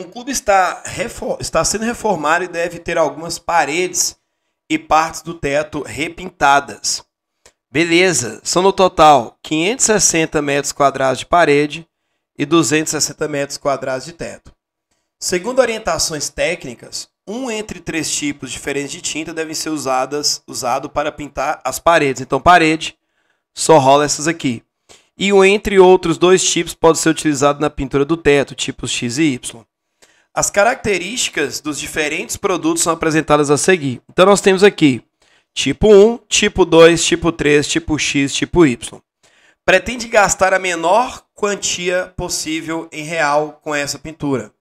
O clube está, está sendo reformado e deve ter algumas paredes e partes do teto repintadas. Beleza, são no total 560 metros quadrados de parede e 260 metros quadrados de teto. Segundo orientações técnicas, um entre três tipos diferentes de tinta devem ser usadas, usado para pintar as paredes. Então, parede, só rola essas aqui. E o um entre outros dois tipos pode ser utilizado na pintura do teto, tipos X e Y. As características dos diferentes produtos são apresentadas a seguir. Então nós temos aqui tipo 1, tipo 2, tipo 3, tipo X, tipo Y. Pretende gastar a menor quantia possível em real com essa pintura.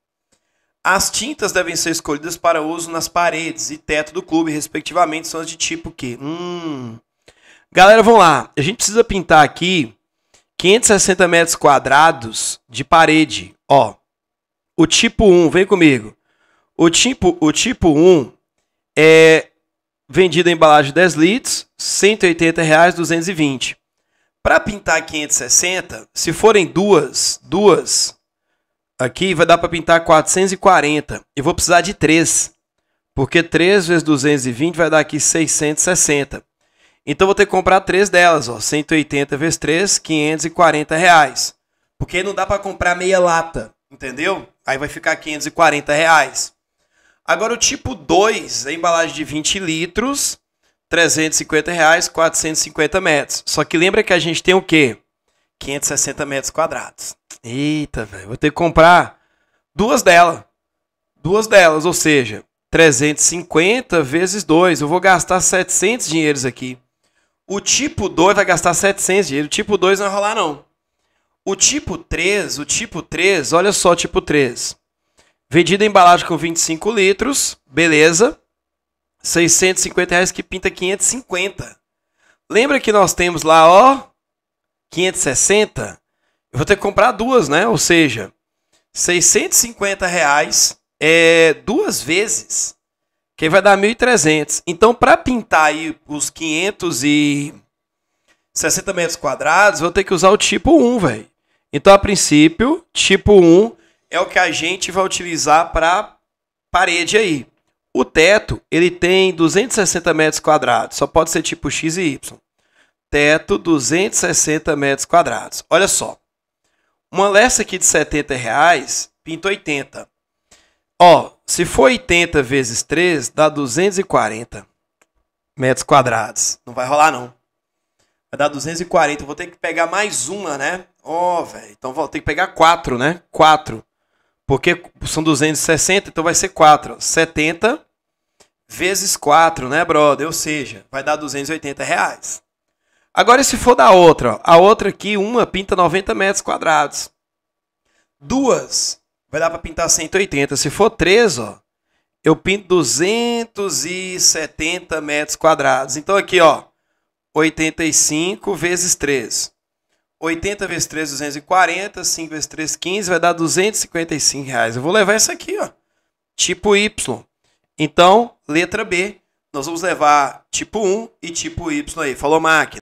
As tintas devem ser escolhidas para uso nas paredes e teto do clube, respectivamente, são as de tipo que. Hum. Galera, vamos lá. A gente precisa pintar aqui 560 metros quadrados de parede. Ó, o tipo 1, vem comigo. O tipo, o tipo 1 é vendido em embalagem 10 litros, R$ 180,220. Para pintar 560, se forem duas, duas, aqui vai dar para pintar 440. Eu vou precisar de três, porque 3 vezes 220 vai dar aqui 660. Então vou ter que comprar três delas, ó, 180 vezes 3, R$ reais. Porque não dá para comprar meia lata. Entendeu? Aí vai ficar 540 reais. Agora o tipo 2, é embalagem de 20 litros, 350 reais, 450 metros. Só que lembra que a gente tem o quê? 560 metros quadrados. Eita, velho, vou ter que comprar duas delas. Duas delas, ou seja, 350 vezes 2. Eu vou gastar 700 dinheiros aqui. O tipo 2 vai gastar 700 dinheiro. O tipo 2 não vai rolar, não. O tipo 3, o tipo 3, olha só, tipo 3. Vendida embalagem com 25 litros, beleza. 650 reais que pinta 550. Lembra que nós temos lá, ó, 560? Eu vou ter que comprar duas, né? Ou seja, 650 reais é, duas vezes, que vai dar 1.300. Então, para pintar aí os 500 e... 60 metros quadrados, vou ter que usar o tipo 1, velho. Então, a princípio, tipo 1 é o que a gente vai utilizar para parede aí. O teto, ele tem 260 metros quadrados, só pode ser tipo X e Y. Teto, 260 metros quadrados. Olha só, uma lessa aqui de 70 reais, pinta 80. Ó, se for 80 vezes 3, dá 240 metros quadrados. Não vai rolar não. Vai dar 240. Vou ter que pegar mais uma, né? Ó, oh, velho. Então vou ter que pegar quatro, né? Quatro. Porque são 260, então vai ser 4. 70 vezes 4, né, brother? Ou seja, vai dar 280 reais. Agora, e se for da outra, a outra aqui, uma pinta 90 metros quadrados. Duas, vai dar para pintar 180. Se for três, ó, eu pinto 270 metros quadrados. Então aqui, ó, 85 vezes 3. 80 vezes 3, 240. 5 vezes 3, 15. Vai dar 255 reais. Eu vou levar isso aqui, ó. Tipo Y. Então, letra B. Nós vamos levar tipo 1 e tipo Y aí. Falou, máquina.